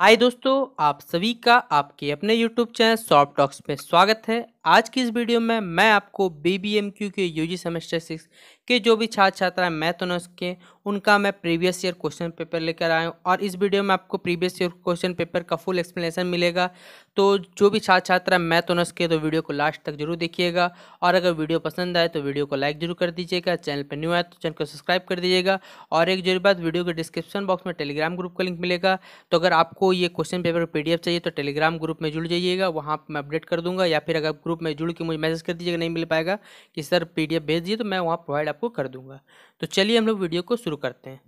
हाय दोस्तों आप सभी का आपके अपने यूट्यूब चैनल सॉफ्ट टॉक्स में स्वागत है आज की इस वीडियो में मैं आपको B B M Q K U G semester six के जो भी छात्र छात्रा मैथ ऑनर्स के उनका मैं प्रीवियस ईयर क्वेश्चन पेपर लेकर आया हूँ और इस वीडियो में आपको प्रीवियस ईयर क्वेश्चन पेपर का फुल एक्सप्लेनेशन मिलेगा तो जो भी छात्र छात्रा मैथ ऑनर्स के तो वीडियो को लास्ट तक जरूर देखिएगा और अगर वीडियो पसंद आए तो वीडियो को लाइक जरूर कर दीजिएगा चैनल पर न्यू आए तो चैनल को सब्सक्राइब कर दीजिएगा और एक जरूर बात वीडियो के डिस्क्रिप्शन बॉक्स में टेलीग्राम ग्रुप का लिंक मिलेगा तो अगर आपको ये क्वेश्चन पेपर पी चाहिए तो टेलीग्राम ग्रुप में जुड़ जाइएगा वहाँ मैं अपडेट कर दूँगा या फिर अगर ग्रुप ग्रुप में जुड़ के मुझे मैसेज कर दीजिएगा नहीं मिल पाएगा कि सर पी भेज दिए तो मैं वहाँ प्रोवाइड आपको कर दूंगा तो चलिए हम लोग वीडियो को शुरू करते हैं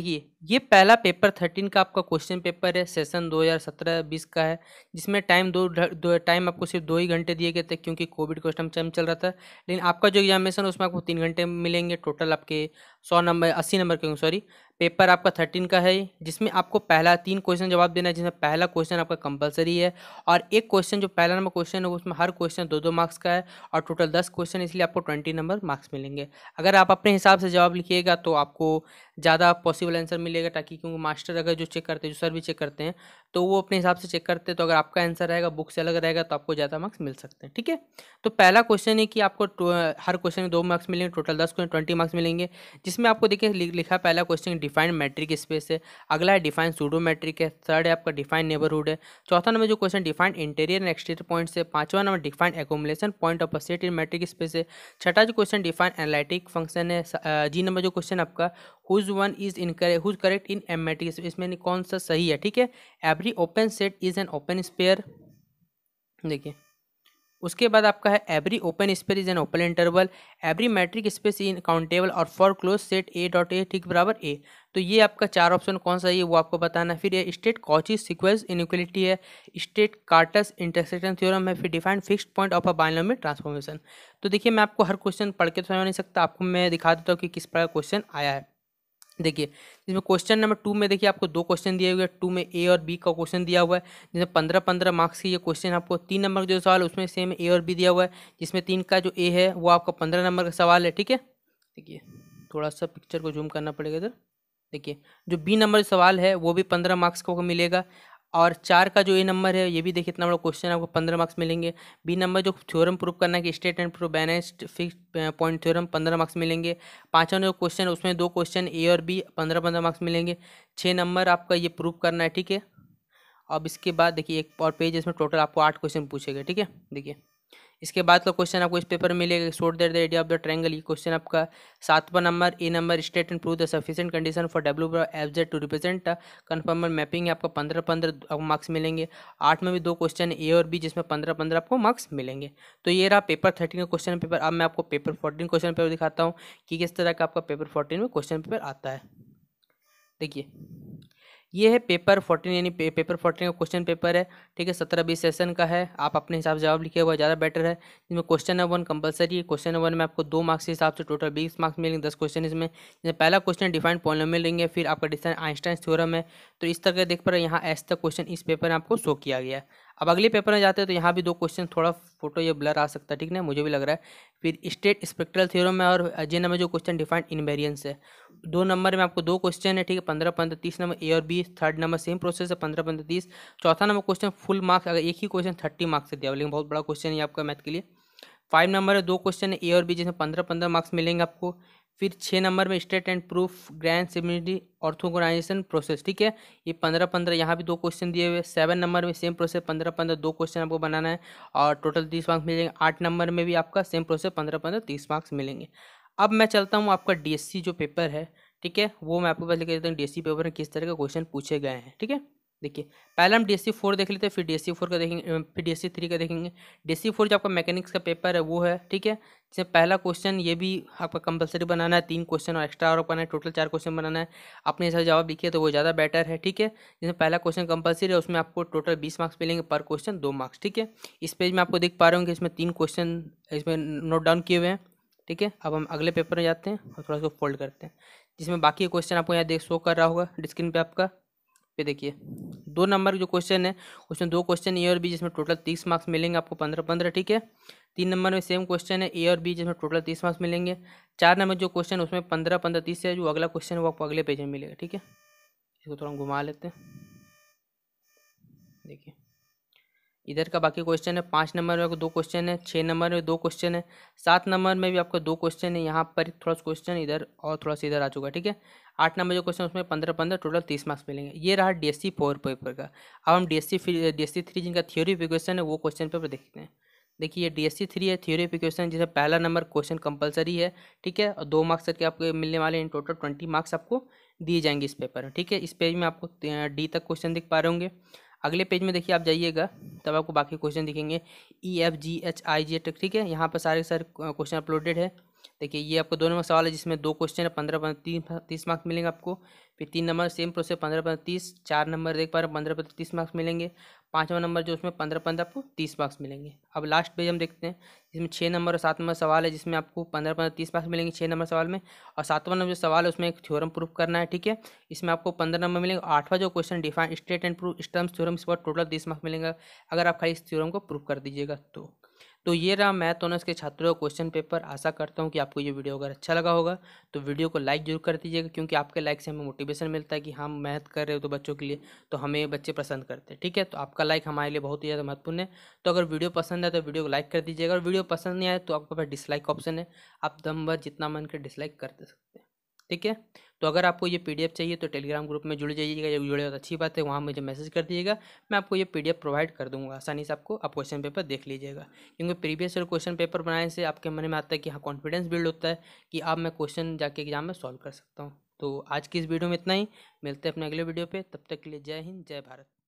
देखिए ये पहला पेपर थर्टीन का आपका क्वेश्चन पेपर है सेशन दो हज़ार सत्रह बीस का है जिसमें टाइम दो, दो टाइम आपको सिर्फ दो ही घंटे दिए गए थे क्योंकि कोविड का उस टाइम चल रहा था लेकिन आपका जो एग्जामिनेशन उसमें आपको तीन घंटे मिलेंगे टोटल आपके सौ नंबर अस्सी नंबर के सॉरी पेपर आपका थर्टीन का है जिसमें आपको पहला तीन क्वेश्चन जवाब देना है जिसमें पहला क्वेश्चन आपका कंपलसरी है और एक क्वेश्चन जो पहला नंबर क्वेश्चन है उसमें हर क्वेश्चन दो दो मार्क्स का है और टोटल दस क्वेश्चन इसलिए आपको ट्वेंटी नंबर मार्क्स मिलेंगे अगर आप अपने हिसाब से जवाब लिखिएगा तो आपको ज़्यादा पॉसिबल आंसर मिलेगा ताकि क्योंकि मास्टर अगर जो चेक करते हैं जो सर भी चेक करते हैं तो वो अपने हिसाब से चेक करते हैं तो अगर आपका आंसर रहेगा बुक से अलग रहेगा तो आपको ज़्यादा मार्क्स मिल सकते हैं ठीक है तो पहला क्वेश्चन है कि आपको हर क्वेश्चन में दो मार्क्स मिलेंगे टोटल दस क्वेश्चन ट्वेंटी मार्क्स मिलेंगे जिसमें आपको देखिए लिखा पहला क्वेश्चन डिफाइंड मैट्रिक स्पेस है अगला है डिफाइंड सूडो मैट्रिक है थर्ड है आपका डिफाइन नेबरहुड है चौथा नंबर जो question defined interior and exterior point है पांचवा number defined accumulation point of set in metric space है छठा जो क्वेश्चन डिफाइन एनालिटिक फंक्शन है जी नंबर जो क्वेश्चन आपका which one is incorrect which correct in M metric इसमें कौन सा सही है ठीक है every open set is an open spare देखिए उसके बाद आपका है every open space is an open interval every metric space in countable और for close set A dot A ठीक बराबर ए तो ये आपका चार ऑप्शन कौन सा है वो आपको बताना फिर ये स्टेट कॉची सिक्वेंस इनक्वलिटी है स्टेट कार्टस इंटरसेक्शन थ्योरम है फिर defined fixed point of a binomial transformation तो देखिए मैं आपको हर क्वेश्चन पढ़ के तो समझ नहीं सकता आपको मैं दिखा देता हूँ कि किस प्रकार क्वेश्चन आया है देखिए इसमें क्वेश्चन नंबर टू में देखिए आपको दो क्वेश्चन दिए हुए हैं टू में ए और बी का क्वेश्चन दिया हुआ है जिसमें पंद्रह पंद्रह मार्क्स की ये क्वेश्चन आपको तीन नंबर का जो सवाल उसमें सेम ए और बी दिया हुआ है जिसमें तीन का जो ए है वो आपका पंद्रह नंबर का सवाल है ठीक है देखिए थोड़ा सा पिक्चर को जूम करना पड़ेगा इधर देखिए जो बी नंबर सवाल है वो भी पंद्रह मार्क्स का मिलेगा और चार का जो ए नंबर है ये भी देखिए इतना बड़ा क्वेश्चन आपको पंद्रह मार्क्स मिलेंगे बी नंबर जो थ्योरम प्रूव करना है कि state and proof balanced fix point theorem पंद्रह मार्क्स मिलेंगे पाँचवा जो क्वेश्चन है उसमें दो क्वेश्चन ए और बी पंद्रह पंद्रह मार्क्स मिलेंगे छः नंबर आपका ये प्रूव करना है ठीक है अब इसके बाद देखिए एक और पेज इसमें टोटल आपको आठ क्वेश्चन पूछेगा ठीक है देखिए इसके बाद का तो क्वेश्चन आपको इस पेपर में मिलेगा show that the area of the triangle ये क्वेश्चन आपका सातवा number A number state and prove the sufficient condition for W F Z to represent conformal mapping है आपका पंद्रह पंद्रह आपको मार्क्स मिलेंगे आठ में भी दो क्वेश्चन ए और बी जिसमें पंद्रह पंद्रह आपको मार्क्स मिलेंगे तो ये रहा पेपर थर्टीन का क्वेश्चन पेपर अब मैं आपको पेपर फोर्टीन क्वेश्चन पेपर दिखाता हूँ कि किस तरह का आपका पेपर फोर्टीन में क्वेश्चन पेपर आता है देखिए ये है पेपर फोर्टीन यानी पे, पेपर फोर्टीन का क्वेश्चन पेपर है ठीक है सत्रह बीस सेशन का है आप अपने हिसाब से जवाब लिखे हुआ ज़्यादा बेटर है इसमें क्वेश्चन नंबर वन कंपलसरी है क्वेश्चन नंबर वन में आपको दो मार्क्स के हिसाब से टोटल बीस मार्क्स मिलेंगे दस क्वेश्चन इसमें जैसे पहला क्वेश्चन डिफाइंड में मिलेंगे फिर आपका डिस्टन आइंस्टाइन थ्योरम है तो इस तरह देख पा रहे यहाँ ऐसा क्वेश्चन इस पेपर में आपको शो किया गया अब अगले पेपर में जाते हैं तो यहाँ भी दो क्वेश्चन थोड़ा फोटो ये ब्लर आ सकता है ठीक ना मुझे भी लग रहा है फिर स्टेट स्पेक्ट्रल थ्योरम में और जे नंबर जो क्वेश्चन डिफाइंड इनवेरियंस है दो नंबर में आपको दो क्वेश्चन है ठीक है पंद्रह पंद्रह तीस नंबर ए और B third number same process है पंद्रह पंद्रह तीस चौथा नंबर क्वेश्चन फुल मार्क्स अगर एक ही क्वेश्चन थर्टी मार्क्स से दिया लेकिन बहुत बड़ा क्वेश्चन है आपका मैथ के लिए फाइव नंबर है दो क्वेश्चन है ए और बी जिसमें पंद्रह पंद्रह मार्क्स मिलेंगे आपको फिर छः नंबर में state and proof Gram Schmidt orthogonalization process ठीक है ये पंद्रह पंद्रह यहाँ भी दो क्वेश्चन दिए हुए सेवन नंबर में सेम प्रोसेस पंद्रह पंद्रह दो क्वेश्चन आपको बनाना है और टोटल तीस मार्क्स मिलेंगे आठ नंबर में भी आपका सेम प्रोसेस पंद्रह पंद्रह तीस मार्क्स मिलेंगे अब मैं चलता हूँ आपका डी जो पेपर है ठीक है वो मैं आपको पास लेकर देता हूँ डी पेपर में किस तरह के क्वेश्चन पूछे गए हैं ठीक है देखिए पहले हम डी एस सी फोर देख लेते हैं फिर डी एस सी फोर का देखेंगे फिर डी एस सी थ्री का देखेंगे डी एस सी फोर जो आपका मैकेनिक्स का पेपर है वो है ठीक है जैसे पहला क्वेश्चन ये भी आपका कंपलसरी बनाना है तीन क्वेश्चन और एक्स्ट्रा और बनाना है टोटल चार क्वेश्चन बनाना है अपने हिसाब से जवाब लिखिए तो वो ज़्यादा बेटर है ठीक है जैसे पहला क्वेश्चन कंपलसरी है उसमें आपको टोटल बीस मार्क्स मिलेंगे पर क्वेश्चन दो मार्क्स ठीक है इस पेज में आपको देख पा रहे होंगे इसमें तीन क्वेश्चन इसमें नोट डाउन किए हुए हैं ठीक है अब हम अगले पेपर में जाते हैं और थोड़ा सा फोल्ड करते हैं जिसमें बाकी क्वेश्चन आपको यहाँ देख शो कर रहा होगा स्क्रीन पे आपका पे देखिए दो नंबर जो क्वेश्चन है उसमें दो क्वेश्चन ए और बी जिसमें टोटल तीस मार्क्स मिलेंगे आपको पंद्रह पंद्रह ठीक है तीन नंबर में सेम क्वेश्चन है ए और बी जिसमें टोटल तीस मार्क्स मिलेंगे चार नंबर जो क्वेश्चन है उसमें पंद्रह पंद्रह तीस है जो अगला क्वेश्चन है वो आपको अगले पेज में मिलेगा ठीक है इसको थोड़ा घुमा लेते हैं देखिए इधर का बाकी क्वेश्चन है पाँच नंबर में आपको दो क्वेश्चन है छः नंबर में दो क्वेश्चन है सात नंबर में भी आपका दो क्वेश्चन है यहाँ पर थोड़ा सा क्वेश्चन इधर और थोड़ा सा इधर आ चुका है ठीक है आठ नंबर जो क्वेश्चन उसमें पंद्रह पंद्रह टोटल तीस मार्क्स मिलेंगे ये रहा D S C four paper का अब हम D S C D S C three जिनका थ्योरी ऑफ इक्वेशन है वो क्वेश्चन पेपर देखते हैं देखिए ये डी एस सी थ्री है थ्योरी ऑफ इक्वेशन जिसमें पहला नंबर क्वेश्चन कंपलसरी है ठीक है और दो मार्क्स करके आपको मिलने वाले हैं टोटल ट्वेंटी मार्क्स आपको दिए जाएंगे इस पेपर में ठीक है इस पेज में आपको डी तक क्वेश्चन दिख पा रहे होंगे अगले पेज में देखिए आप जाइएगा तब आपको बाकी क्वेश्चन दिखेंगे E F G H I जी तक ठीक है यहाँ पर सारे सर क्वेश्चन अपलोडेड है देखिए ये आपको दो नंबर सवाल है जिसमें दो क्वेश्चन है पंद्रह पंद्रह तीन तीस मार्क्स मिलेंगे आपको फिर तीन नंबर सेम प्रोसेस पंद्रह पंद्रह तीस चार नंबर देख पा रहे पंद्रह पंद्रह तीस मार्क्स मिलेंगे पाँचवा नंबर जो उसमें पंद्रह पंद्रह आपको तीस मार्क्स मिलेंगे अब लास्ट पेज हम देखते हैं जिसमें छः नंबर और सात नंबर सवाल है जिसमें आपको पंद्रह पंद्रह तीस मार्क्स मिलेंगे छः नंबर सवाल में और सातवां नंबर जो सवाल है उसमें एक थ्योरम प्रूफ करना है ठीक है इसमें आपको पंद्रह नंबर मिलेंगे आठवां जो question define state and proof Sturm's theorem इस पर टोटल तीस मार्क्स मिलेंगे अगर आप खाली इस थ्योरम को प्रूफ कर दीजिएगा तो तो ये रहा मैथ ऑनर्स के छात्रों का क्वेश्चन पेपर आशा करता हूँ कि आपको ये वीडियो अगर अच्छा लगा होगा तो वीडियो को लाइक जरूर कर दीजिएगा क्योंकि आपके लाइक से हमें मोटिवेशन मिलता है कि हम मेहनत कर रहे हो तो बच्चों के लिए तो हमें बच्चे पसंद करते हैं ठीक है तो आपका लाइक हमारे लिए बहुत ही ज़्यादा महत्वपूर्ण है तो अगर वीडियो पसंद है तो वीडियो को लाइक कर दीजिएगा और वीडियो पसंद नहीं आए तो आपके पास डिसलाइक ऑप्शन है आप दम भर जितना मन कर डिसलाइक कर सकते हैं ठीक है तो अगर आपको ये पीडीएफ चाहिए तो टेलीग्राम ग्रुप में जुड़ जाइएगा जब जुड़े तो अच्छी बात है वहाँ मुझे मैसेज कर दीजिएगा मैं आपको ये पीडीएफ प्रोवाइड कर दूंगा आसानी से आपको आप क्वेश्चन पेपर देख लीजिएगा क्योंकि प्रीवियस ईयर क्वेश्चन पेपर बनाने से आपके मन में आता है कि हाँ कॉन्फिडेंस बिल्ड होता है कि आप मैं क्वेश्चन जाके एग्जाम में सॉल्व कर सकता हूँ तो आज की इस वीडियो में इतना ही मिलते हैं अपने अगले वीडियो पर तब तक के लिए जय हिंद जय भारत